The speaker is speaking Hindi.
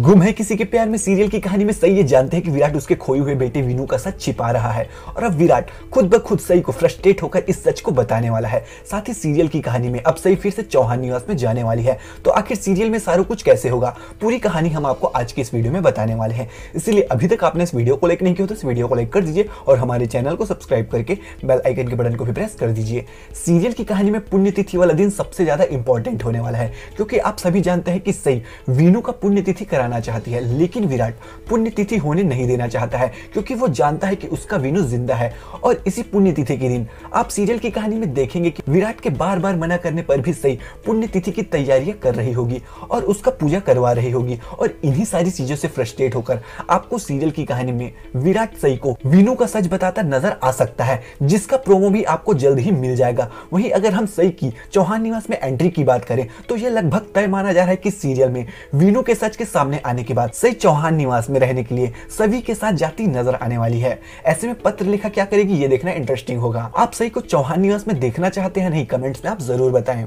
गुम है किसी के प्यार में सीरियल की कहानी में सही ये जानते हैं कि विराट उसके खोए हुए बेटे विनू का सच छिपा रहा है और अब विराट खुद ब खुद सही को फ्रस्ट्रेट होकर इस सच को बताने वाला है साथ ही सीरियल की कहानी में अब सही फिर से चौहान निवास में जाने वाली है तो आखिर सीरियल में सारा कुछ कैसे होगा पूरी कहानी हम आपको आज की इस वीडियो में बताने वाले हैं इसलिए अभी तक आपने इस वीडियो को लाइक नहीं किया तो इस वीडियो को लाइक कर दीजिए और हमारे चैनल को सब्सक्राइब करके बेल आइकन के बटन को भी प्रेस कर दीजिए सीरियल की कहानी में पुण्यतिथि वाला दिन सबसे ज्यादा इंपॉर्टेंट होने वाला है क्योंकि आप सभी जानते हैं कि सही वीनू का पुण्यतिथि करा कराना चाहती है लेकिन विराट पुण्यतिथि होने नहीं देना चाहता है क्योंकि वो जानता है कि उसका वीनू जिंदा है और इसी पुण्यतिथि के दिन आप सीरियल की कहानी में देखेंगे कि विराट के बार बार मना करने पर भी सही पुण्यतिथि की तैयारियां कर रही होगी और उसका पूजा करवा रही होगी और इन्हीं सारी चीजों से फ्रस्ट्रेट होकर आपको सीरियल की कहानी में विराट सही को वीनू का सच बताता नजर आ सकता है जिसका प्रोमो भी आपको जल्द ही मिल जाएगा वहीं अगर हम सई की चौहान निवास में एंट्री की बात करें तो यह लगभग तय माना जा रहा है कि सीरियल में वीनू के सच के सामने सामने आने के बाद सही चौहान निवास में रहने के लिए सभी के साथ जाती नजर आने वाली है ऐसे में पत्र लिखा क्या करेगी ये देखना इंटरेस्टिंग होगा आप सही को चौहान निवास में देखना चाहते हैं नहीं कमेंट्स में आप जरूर बताएं